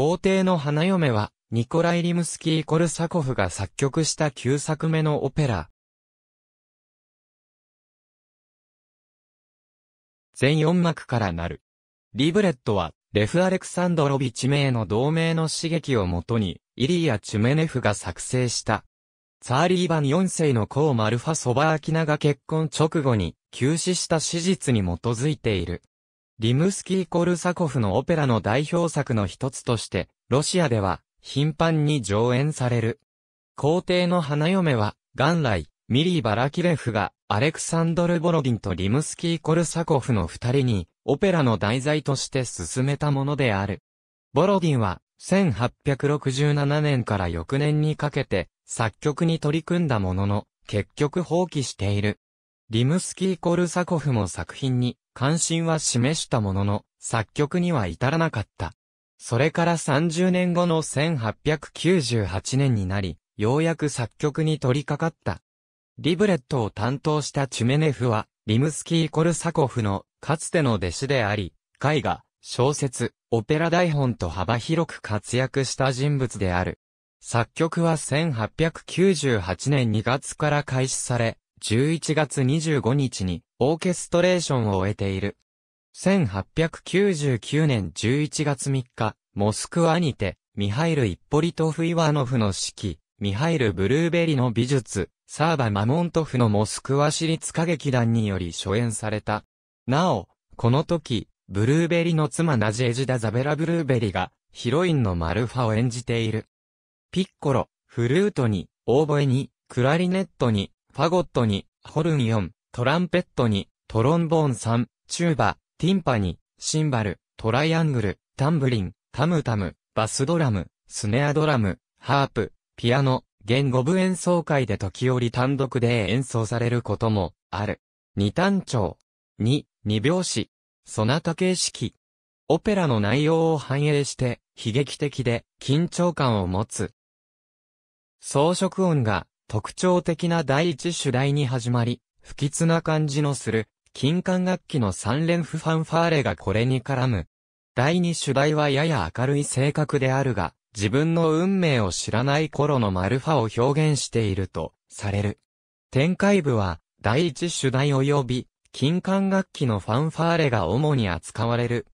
皇帝の花嫁は、ニコライ・リムスキー・コルサコフが作曲した9作目のオペラ。全4幕からなる。リブレットは、レフ・アレクサンドロビチ名の同盟の刺激をもとに、イリア・チュメネフが作成した。ツァーリーバン4世の公マルファ・ソバーキナが結婚直後に、急死した史実に基づいている。リムスキー・コルサコフのオペラの代表作の一つとして、ロシアでは頻繁に上演される。皇帝の花嫁は、元来、ミリー・バラキレフが、アレクサンドル・ボロディンとリムスキー・コルサコフの二人に、オペラの題材として進めたものである。ボロディンは、1867年から翌年にかけて、作曲に取り組んだものの、結局放棄している。リムスキー・コルサコフも作品に関心は示したものの、作曲には至らなかった。それから30年後の1898年になり、ようやく作曲に取り掛かった。リブレットを担当したチュメネフは、リムスキー・コルサコフのかつての弟子であり、絵画、小説、オペラ台本と幅広く活躍した人物である。作曲は1898年2月から開始され、11月25日にオーケストレーションを終えている。1899年11月3日、モスクワにて、ミハイル・イッポリトフ・イワノフの指揮、ミハイル・ブルーベリの美術、サーバ・マモントフのモスクワ市立歌劇団により初演された。なお、この時、ブルーベリの妻ナジェジダ・ザベラ・ブルーベリが、ヒロインのマルファを演じている。ピッコロ、フルートに、オーボエに、クラリネットに、ファゴットに、ホルン4、トランペットに、トロンボーン3、チューバ、ティンパに、シンバル、トライアングル、タンブリン、タムタム、バスドラム、スネアドラム、ハープ、ピアノ、言語部演奏会で時折単独で演奏されることもある。二単調。二、二拍子。そなた形式。オペラの内容を反映して悲劇的で緊張感を持つ。装飾音が特徴的な第一主題に始まり、不吉な感じのする、金管楽器の三連符ファンファーレがこれに絡む。第二主題はやや明るい性格であるが、自分の運命を知らない頃のマルファを表現していると、される。展開部は、第一主題及び、金管楽器のファンファーレが主に扱われる。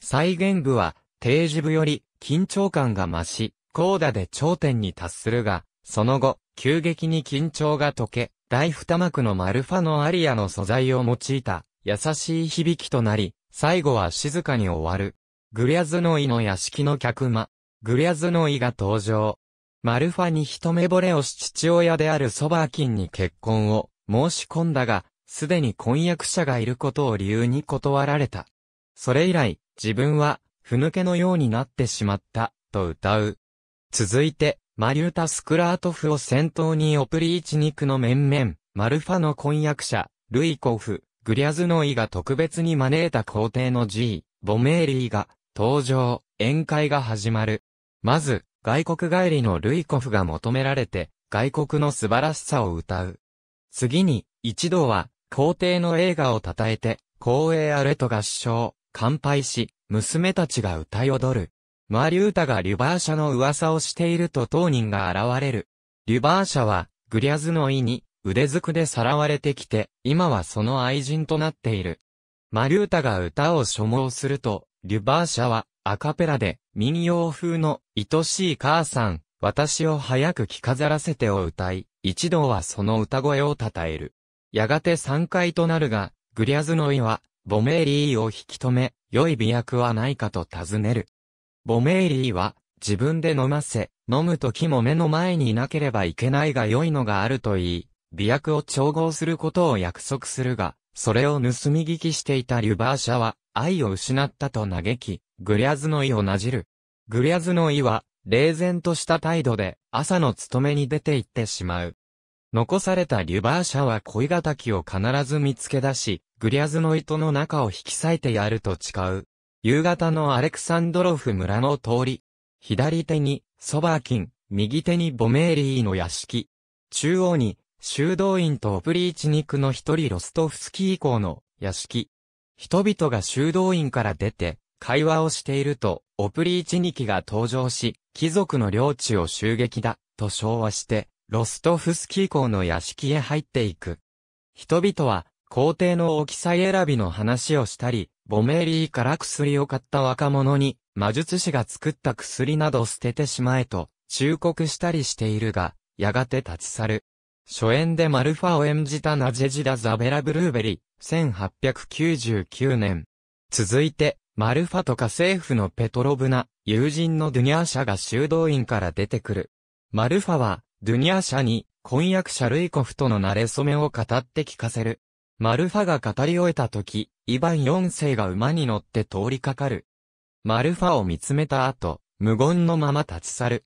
再現部は、定時部より、緊張感が増し、高打で頂点に達するが、その後、急激に緊張が解け、大二幕のマルファのアリアの素材を用いた、優しい響きとなり、最後は静かに終わる。グリャズノイの屋敷の客間。グリャズノイが登場。マルファに一目惚れをし父親であるソバーキンに結婚を申し込んだが、すでに婚約者がいることを理由に断られた。それ以来、自分は、ふぬけのようになってしまった、と歌う。続いて、マリュータ・スクラートフを先頭にオプリーチニクの面々、マルファの婚約者、ルイコフ、グリャズノイが特別に招いた皇帝の G、ボメーリーが、登場、宴会が始まる。まず、外国帰りのルイコフが求められて、外国の素晴らしさを歌う。次に、一度は、皇帝の映画を称えて、光栄アレトが唱、乾杯し、娘たちが歌い踊る。マリュータがリュバーシャの噂をしていると当人が現れる。リュバーシャは、グリャズの意に、腕づくでさらわれてきて、今はその愛人となっている。マリュータが歌を所望すると、リュバーシャは、アカペラで、民謡風の、愛しい母さん、私を早く着飾らせてを歌い、一度はその歌声を称える。やがて3回となるが、グリャズの意は、ボメーリーを引き止め、良い美役はないかと尋ねる。ボメイリーは、自分で飲ませ、飲む時も目の前にいなければいけないが良いのがあると言い、美薬を調合することを約束するが、それを盗み聞きしていたリュバーシャは、愛を失ったと嘆き、グリャズの意をなじる。グリャズの意は、冷然とした態度で、朝の勤めに出て行ってしまう。残されたリュバーシャは恋敵を必ず見つけ出し、グリャズのとの中を引き裂いてやると誓う。夕方のアレクサンドロフ村の通り、左手にソバーキン、右手にボメーリーの屋敷、中央に修道院とオプリーチニクの一人ロストフスキー校の屋敷。人々が修道院から出て、会話をしていると、オプリーチニキが登場し、貴族の領地を襲撃だ、と昭和して、ロストフスキー校の屋敷へ入っていく。人々は、皇帝の大きさ選びの話をしたり、ボメリーから薬を買った若者に、魔術師が作った薬など捨ててしまえと、忠告したりしているが、やがて立ち去る。初演でマルファを演じたナジェジダ・ザベラ・ブルーベリー、1899年。続いて、マルファとか政府のペトロブナ、友人のドゥニャー社が修道院から出てくる。マルファは、ドゥニャー社に、婚約者ルイコフとの馴れ初めを語って聞かせる。マルファが語り終えた時、イヴァン四世が馬に乗って通りかかる。マルファを見つめた後、無言のまま立ち去る。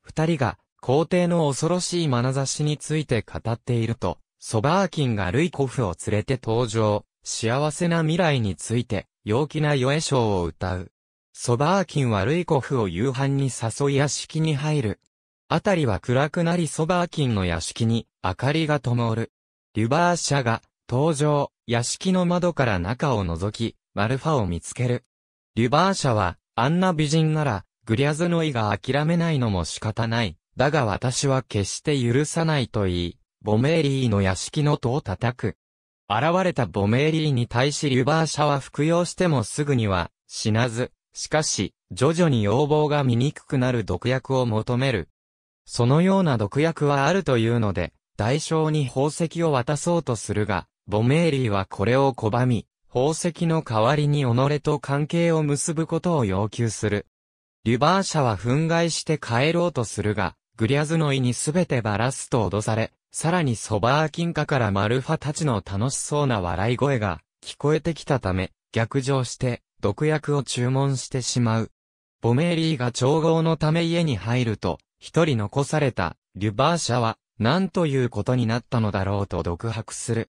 二人が、皇帝の恐ろしい眼差しについて語っていると、ソバーキンがルイコフを連れて登場、幸せな未来について、陽気な余エ章を歌う。ソバーキンはルイコフを夕飯に誘い屋敷に入る。あたりは暗くなりソバーキンの屋敷に、明かりが灯る。リュバーシャが、登場、屋敷の窓から中を覗き、マルファを見つける。リュバーシャは、あんな美人なら、グリャズノイが諦めないのも仕方ない。だが私は決して許さないと言い、ボメーリーの屋敷の戸を叩く。現れたボメーリーに対しリュバーシャは服用してもすぐには死なず、しかし、徐々に要望が醜くなる毒薬を求める。そのような毒薬はあるというので、代償に宝石を渡そうとするが、ボメーリーはこれを拒み、宝石の代わりに己と関係を結ぶことを要求する。リュバーシャは憤慨して帰ろうとするが、グリャズのイにすべてばらすと脅され、さらにソバーキンカからマルファたちの楽しそうな笑い声が聞こえてきたため、逆上して毒薬を注文してしまう。ボメーリーが調合のため家に入ると、一人残されたリュバーシャは、何ということになったのだろうと独白する。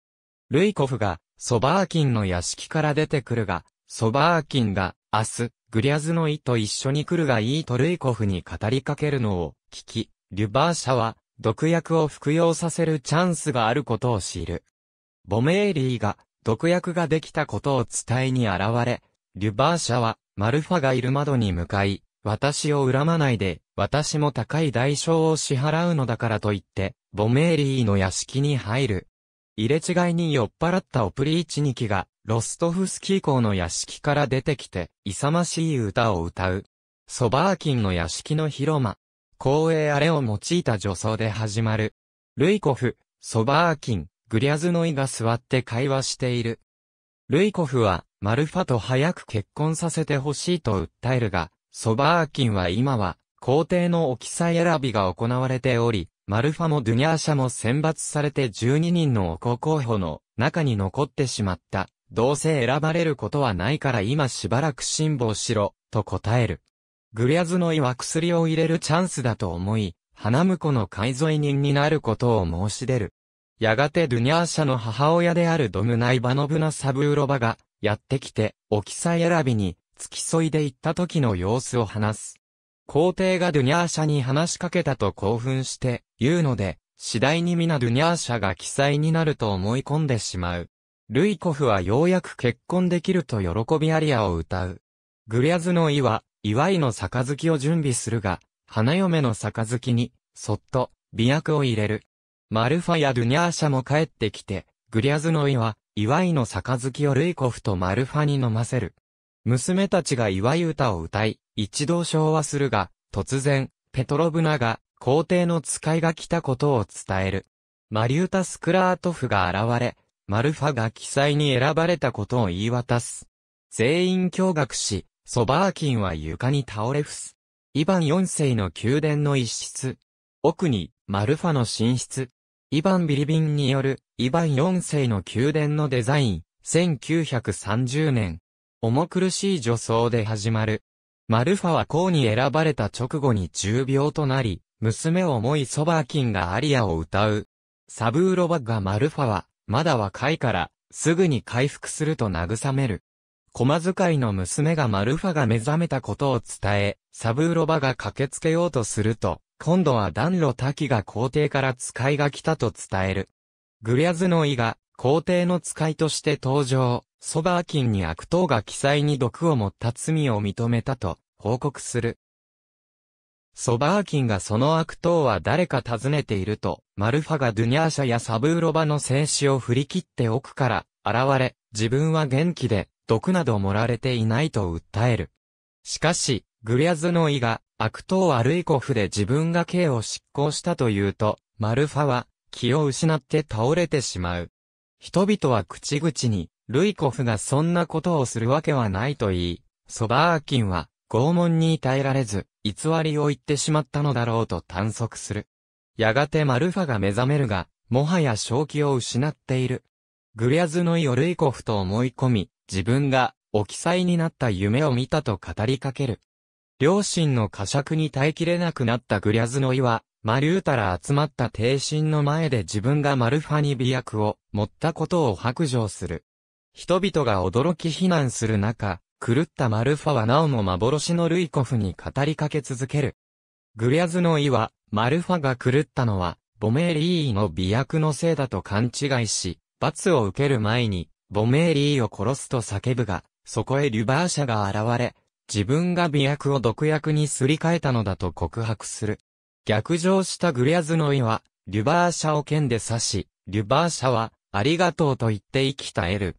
ルイコフが、ソバーキンの屋敷から出てくるが、ソバーキンが、明日、グリャズの意と一緒に来るがいいとルイコフに語りかけるのを聞き、リュバーシャは、毒薬を服用させるチャンスがあることを知る。ボメーリーが、毒薬ができたことを伝えに現れ、リュバーシャは、マルファがいる窓に向かい、私を恨まないで、私も高い代償を支払うのだからと言って、ボメーリーの屋敷に入る。入れ違いに酔っ払ったオプリーチニキが、ロストフスキー校の屋敷から出てきて、勇ましい歌を歌う。ソバーキンの屋敷の広間。光栄あれを用いた女装で始まる。ルイコフ、ソバーキン、グリャズノイが座って会話している。ルイコフは、マルファと早く結婚させてほしいと訴えるが、ソバーキンは今は、皇帝のお妃選びが行われており、マルファもドゥニャーシャも選抜されて12人のお子候補の中に残ってしまった。どうせ選ばれることはないから今しばらく辛抱しろ、と答える。グリアズノイは薬を入れるチャンスだと思い、花婿の改造人になることを申し出る。やがてドゥニャーシャの母親であるドムナイバノブナ・サブーロバが、やってきて、おきさ選びに、付き添いで行った時の様子を話す。皇帝がドゥニャーシャに話しかけたと興奮して言うので、次第に皆ドゥニャーシャが記載になると思い込んでしまう。ルイコフはようやく結婚できると喜びアリアを歌う。グリャズの岩、祝いの杯を準備するが、花嫁の杯に、そっと、美薬を入れる。マルファやドゥニャーシャも帰ってきて、グリャズの岩、祝いの杯をルイコフとマルファに飲ませる。娘たちが祝い歌を歌い、一度昭和するが、突然、ペトロブナが、皇帝の使いが来たことを伝える。マリュータ・スクラートフが現れ、マルファが記載に選ばれたことを言い渡す。全員驚愕し、ソバーキンは床に倒れ伏す。イヴァン4世の宮殿の一室。奥に、マルファの寝室。イヴァン・ビリビンによる、イヴァン4世の宮殿のデザイン、1930年、重苦しい助走で始まる。マルファは皇に選ばれた直後に重病となり、娘を思いソバーキンがアリアを歌う。サブーロバがマルファは、まだ若いから、すぐに回復すると慰める。駒遣いの娘がマルファが目覚めたことを伝え、サブーロバが駆けつけようとすると、今度は暖炉滝が皇帝から使いが来たと伝える。グリャズの意が、皇帝の使いとして登場。ソバーキンに悪党が記載に毒を持った罪を認めたと報告する。ソバーキンがその悪党は誰か尋ねていると、マルファがドゥニャーシャやサブーロバの静止を振り切って奥から現れ、自分は元気で毒など盛られていないと訴える。しかし、グリャズノイが悪党アルイコフで自分が刑を執行したというと、マルファは気を失って倒れてしまう。人々は口々にルイコフがそんなことをするわけはないと言い、ソバーキンは、拷問に耐えられず、偽りを言ってしまったのだろうと探索する。やがてマルファが目覚めるが、もはや正気を失っている。グリャズのイをルイコフと思い込み、自分が、お記載になった夢を見たと語りかける。両親の呵責に耐えきれなくなったグリャズノイは、マリュータら集まった帝神の前で自分がマルファに媚薬を持ったことを白状する。人々が驚き非難する中、狂ったマルファはなおも幻のルイコフに語りかけ続ける。グリアズの意は、マルファが狂ったのは、ボメーリーの美薬のせいだと勘違いし、罰を受ける前に、ボメーリーを殺すと叫ぶが、そこへリュバーシャが現れ、自分が美薬を毒薬にすり替えたのだと告白する。逆上したグリアズの意は、リュバーシャを剣で刺し、リュバーシャは、ありがとうと言って生きたエル。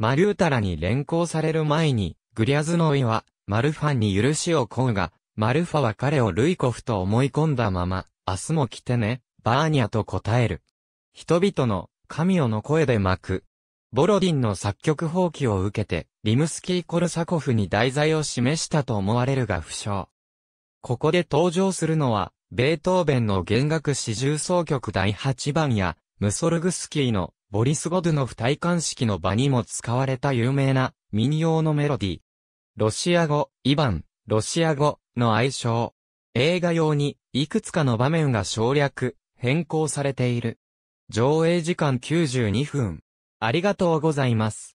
マリュータラに連行される前に、グリャズノイは、マルファに許しを請うが、マルファは彼をルイコフと思い込んだまま、明日も来てね、バーニャと答える。人々の、神をの声で巻く。ボロディンの作曲放棄を受けて、リムスキー・コルサコフに題材を示したと思われるが不詳。ここで登場するのは、ベートーベンの弦楽四重奏曲第8番や、ムソルグスキーのボリス・ゴドゥノフ戴冠式の場にも使われた有名な民謡のメロディー。ロシア語、イヴァン、ロシア語の愛称。映画用にいくつかの場面が省略、変更されている。上映時間92分。ありがとうございます。